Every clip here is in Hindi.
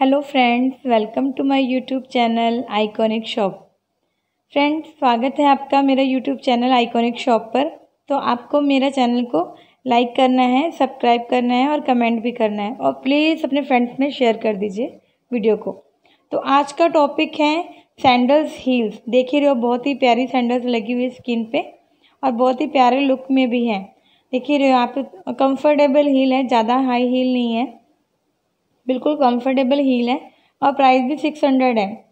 hello friends welcome to my YouTube channel iconic shop friends स्वागत है आपका मेरा यूट्यूब चैनल आइकॉनिक शॉप पर तो आपको मेरा चैनल को लाइक करना है सब्सक्राइब करना है और कमेंट भी करना है और प्लीज़ अपने फ्रेंड्स में शेयर कर दीजिए वीडियो को तो आज का टॉपिक है सैंडल्स हील्स देख ही रहे हो बहुत ही प्यारी सैंडल्स लगी हुई है स्किन पर और बहुत ही प्यारे लुक में भी हैं देख ही रहे हो आप कम्फर्टेबल हील है ज़्यादा हाई हील नहीं है बिल्कुल कंफर्टेबल हील है और प्राइस भी सिक्स हंड्रेड है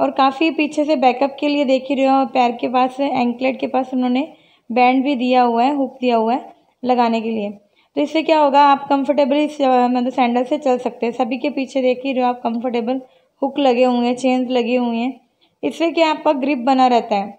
और काफ़ी पीछे से बैकअप के लिए देख ही रहे हो पैर के पास एंकलेट के पास उन्होंने बैंड भी दिया हुआ है हुक दिया हुआ है लगाने के लिए तो इससे क्या होगा आप कंफर्टेबली मतलब सैंडल से चल सकते हैं सभी के पीछे देख ही रहे हो आप कम्फर्टेबल हुक लगे हुए हैं चेंज लगे हुए हैं इससे क्या आपका ग्रिप बना रहता है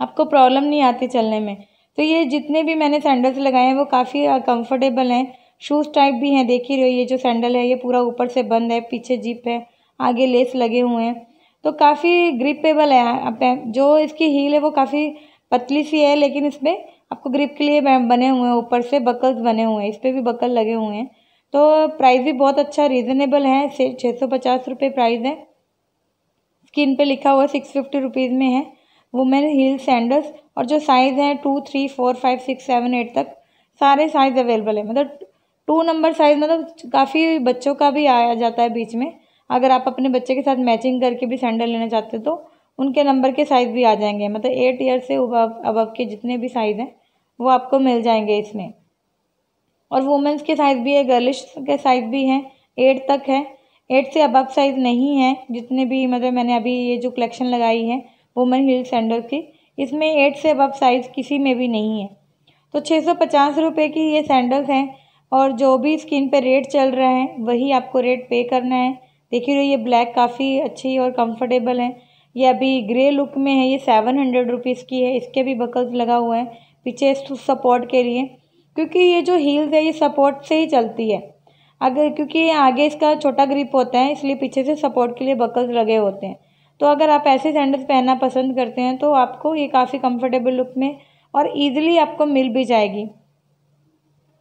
आपको प्रॉब्लम नहीं आती चलने में तो ये जितने भी मैंने सैंडल्स लगाए हैं वो काफ़ी कंफर्टेबल हैं शूज़ टाइप भी हैं देख ही रहे हो ये जो सैंडल है ये पूरा ऊपर से बंद है पीछे जिप है आगे लेस लगे हुए हैं तो काफ़ी ग्रिपेबल है जो इसकी हील है वो काफ़ी पतली सी है लेकिन इसमें आपको ग्रिप के लिए बने हुए हैं ऊपर से बकल्स बने हुए हैं इस पर भी बकल लगे हुए हैं तो प्राइस भी बहुत अच्छा रीज़नेबल है छः सौ पचास रुपये प्राइस है स्किन पे लिखा हुआ सिक्स फिफ्टी रुपीज़ में है वुमेन हील सैंडल्स और जो साइज़ हैं two three four five six seven eight तक सारे साइज़ अवेलेबल है मतलब टू नंबर साइज़ मतलब काफ़ी बच्चों का भी आया जाता है बीच में अगर आप अपने बच्चे के साथ मैचिंग करके भी सैंडल लेना चाहते हो तो उनके नंबर के साइज़ भी आ जाएंगे मतलब एट ईयर से अब के जितने भी साइज़ हैं वो आपको मिल जाएंगे इसमें और वुमेंस के साइज़ भी है गर्लिश के साइज़ भी हैं एट तक है एट से अब साइज़ नहीं है जितने भी मतलब मैंने अभी ये जो कलेक्शन लगाई है वुमेन हिल सैंडल की इसमें एट से अब साइज़ किसी में भी नहीं है तो छः सौ पचास रुपये की ये सैंडल्स हैं और जो भी स्किन पे रेट चल रहा है वही आपको रेट पे करना है देखिए तो ये ब्लैक काफ़ी अच्छी और कंफर्टेबल है ये अभी ग्रे लुक में है ये सेवन हंड्रेड रुपीज़ की है इसके भी बकल्स लगा हुआ है पीछे सपोर्ट के लिए क्योंकि ये जो हील्स है ये सपोर्ट से ही चलती है अगर क्योंकि आगे इसका छोटा ग्रिप होता है इसलिए पीछे से सपोर्ट के लिए बकल्स लगे होते हैं तो अगर आप ऐसे सैंडल्स पहनना पसंद करते हैं तो आपको ये काफ़ी कम्फर्टेबल लुक में और ईजिली आपको मिल भी जाएगी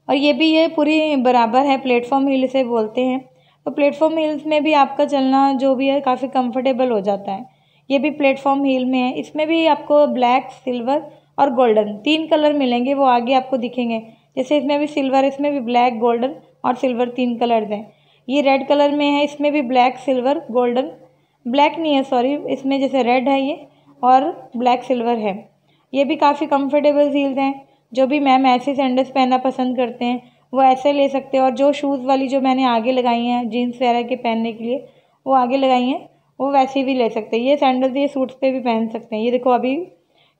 और ये भी ये पूरी बराबर है प्लेटफॉर्म हिल से बोलते हैं तो प्लेटफॉर्म हिल्स में भी आपका चलना जो भी है काफ़ी कंफर्टेबल हो जाता है ये भी प्लेटफॉर्म हिल में है इसमें भी आपको ब्लैक सिल्वर और गोल्डन तीन कलर मिलेंगे वो आगे आपको दिखेंगे जैसे इसमें भी सिल्वर इसमें भी ब्लैक गोल्डन और सिल्वर तीन कलर्स हैं ये रेड कलर में है इसमें भी ब्लैक सिल्वर गोल्डन ब्लैक नहीं है सॉरी इसमें जैसे रेड है ये और ब्लैक सिल्वर है ये भी काफ़ी कम्फर्टेबल हील्स हैं जो भी मैम ऐसे सैंडल्स पहनना पसंद करते हैं वो ऐसे ले सकते हैं और जो शूज़ वाली जो मैंने आगे लगाई हैं जीन्स वगैरह के पहनने के लिए वो आगे लगाई हैं वो वैसे भी ले सकते हैं ये सैंडल्स ये सूट्स पे भी पहन सकते हैं ये देखो अभी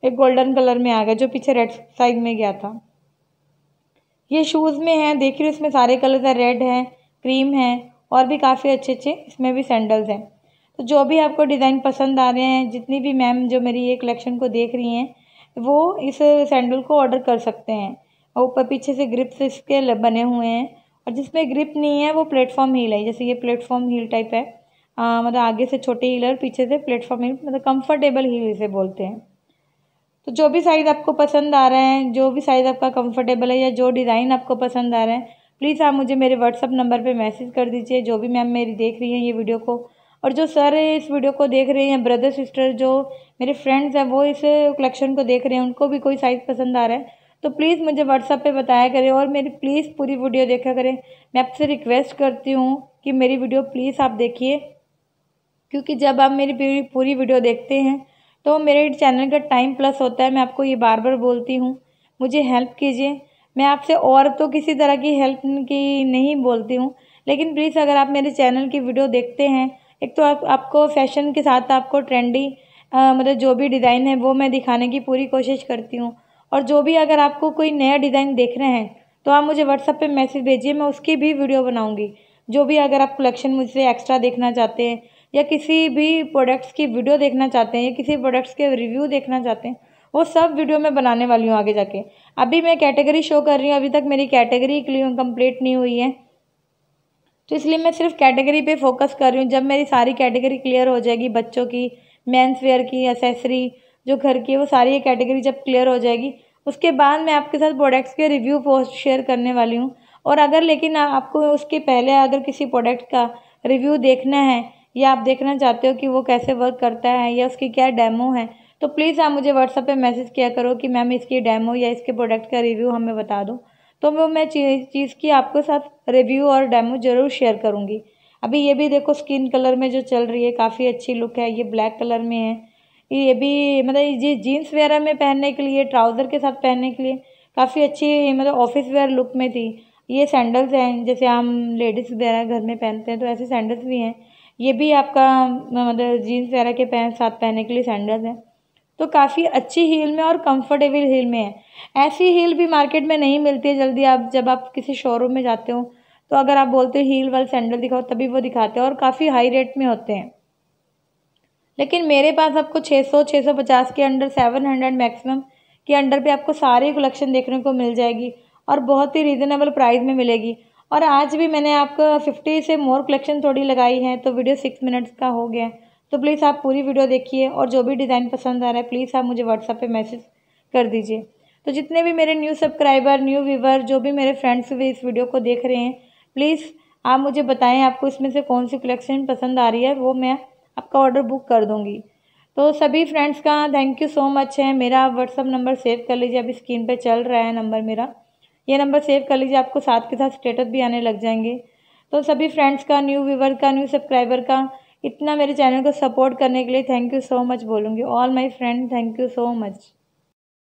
एक गोल्डन कलर में आ गया जो पीछे रेड साइज में गया था ये शूज़ में है देख रहे हो इसमें सारे कलर्स हैं रेड है क्रीम है और भी काफ़ी अच्छे अच्छे इसमें भी सैंडल्स हैं तो जो भी आपको डिज़ाइन पसंद आ रहे हैं जितनी भी मैम जो मेरी ये कलेक्शन को देख रही हैं वो इस सैंडल को ऑर्डर कर सकते हैं और ऊपर पीछे से ग्रिप्स इसके बने हुए हैं और जिसमें ग्रिप नहीं है वो प्लेटफॉर्म हील है जैसे ये प्लेटफॉर्म हील टाइप है आ, मतलब आगे से छोटे हील और पीछे से प्लेटफॉर्म हील मतलब कंफर्टेबल हील इसे बोलते हैं तो जो भी साइज़ आपको पसंद आ रहा है जो भी साइज़ आपका कंफर्टेबल है या जो डिज़ाइन आपको पसंद आ रहा है प्लीज़ आप मुझे मेरे व्हाट्सअप नंबर पर मैसेज कर दीजिए जो भी मैम मेरी देख रही हैं ये वीडियो को और जो सर इस वीडियो को देख रहे हैं ब्रदर सिस्टर जो मेरे फ्रेंड्स हैं वो इस कलेक्शन को देख रहे हैं उनको भी कोई साइज़ पसंद आ रहा है तो प्लीज़ मुझे व्हाट्सअप पे बताया करें और मेरी प्लीज़ पूरी वीडियो देखा करें मैं आपसे रिक्वेस्ट करती हूँ कि मेरी वीडियो प्लीज़ आप देखिए क्योंकि जब आप मेरी पूरी वीडियो देखते हैं तो मेरे चैनल का टाइम प्लस होता है मैं आपको ये बार बार बोलती हूँ मुझे हेल्प कीजिए मैं आपसे और तो किसी तरह की हेल्प की नहीं बोलती हूँ लेकिन प्लीज़ अगर आप मेरे चैनल की वीडियो देखते हैं एक तो आप आपको फैशन के साथ आपको ट्रेंडी मतलब जो भी डिज़ाइन है वो मैं दिखाने की पूरी कोशिश करती हूँ और जो भी अगर आपको कोई नया डिज़ाइन देख रहे हैं तो आप मुझे व्हाट्सअप पे मैसेज भेजिए मैं उसकी भी वीडियो बनाऊँगी जो भी अगर आप कलेक्शन मुझसे एक्स्ट्रा देखना चाहते हैं या किसी भी प्रोडक्ट्स की वीडियो देखना चाहते हैं या किसी प्रोडक्ट्स के रिव्यू देखना चाहते हैं वो सब वीडियो मैं बनाने वाली हूँ आगे जाके अभी मैं कैटेगरी शो कर रही हूँ अभी तक मेरी कैटेगरी कम्प्लीट नहीं हुई है तो इसलिए मैं सिर्फ कैटेगरी पे फोकस कर रही हूँ जब मेरी सारी कैटेगरी क्लियर हो जाएगी बच्चों की मेंस वेयर की एसेसरी जो घर की है वो सारी ये कैटेगरी जब क्लियर हो जाएगी उसके बाद मैं आपके साथ प्रोडक्ट्स के रिव्यू पोस्ट शेयर करने वाली हूँ और अगर लेकिन आपको उसके पहले अगर किसी प्रोडक्ट का रिव्यू देखना है या आप देखना चाहते हो कि वो कैसे वर्क करता है या उसकी क्या डेमो है तो प्लीज़ आप मुझे व्हाट्सअप पे मैसेज किया करो कि मैम इसकी डेमो या इसके प्रोडक्ट का रिव्यू हमें बता दो तो वो मैं चीज़ की आपके साथ रिव्यू और डेमो ज़रूर शेयर करूँगी अभी ये भी देखो स्किन कलर में जो चल रही है काफ़ी अच्छी लुक है ये ब्लैक कलर में है ये भी मतलब ये जीन्स वगैरह में पहनने के लिए ट्राउज़र के साथ पहनने के लिए काफ़ी अच्छी मतलब ऑफिस वेयर लुक में थी ये सैंडल्स हैं जैसे हम लेडीज़ वगैरह घर में पहनते हैं तो ऐसे सैंडल्स भी हैं ये भी आपका मतलब जीन्स वगैरह के पहन साथ पहनने के लिए सैंडल्स हैं तो काफ़ी अच्छी हील में और कंफर्टेबल हील में है ऐसी हील भी मार्केट में नहीं मिलती है जल्दी आप जब आप किसी शोरूम में जाते हो तो अगर आप बोलते हो हील वाले सैंडल दिखाओ तभी वो दिखाते हैं और काफ़ी हाई रेट में होते हैं लेकिन मेरे पास आपको 600 650 के अंडर 700 मैक्सिमम के अंडर पे आपको सारी कलेक्शन देखने को मिल जाएगी और बहुत ही रीज़नेबल प्राइस में मिलेगी और आज भी मैंने आपको 50 से मोर कलेक्शन थोड़ी लगाई है तो वीडियो सिक्स मिनट्स का हो गया है तो प्लीज़ आप पूरी वीडियो देखिए और जो भी डिज़ाइन पसंद आ रहा है प्लीज़ आप मुझे व्हाट्सएप पे मैसेज कर दीजिए तो जितने भी मेरे न्यू सब्सक्राइबर न्यू व्यूवर जो भी मेरे फ्रेंड्स भी इस वीडियो को देख रहे हैं प्लीज़ आप मुझे बताएं आपको इसमें से कौन सी कलेक्शन पसंद आ रही है वो मैं आपका ऑर्डर बुक कर दूँगी तो सभी फ्रेंड्स का थैंक यू सो मच है मेरा व्हाट्सअप नंबर सेव कर लीजिए अभी स्क्रीन पर चल रहा है नंबर मेरा ये नंबर सेव कर लीजिए आपको साथ के साथ स्टेटस भी आने लग जाएंगे तो सभी फ्रेंड्स का न्यू व्यूवर का न्यू सब्सक्राइबर का इतना मेरे चैनल को सपोर्ट करने के लिए थैंक यू सो मच बोलूँगी all my friend thank you so much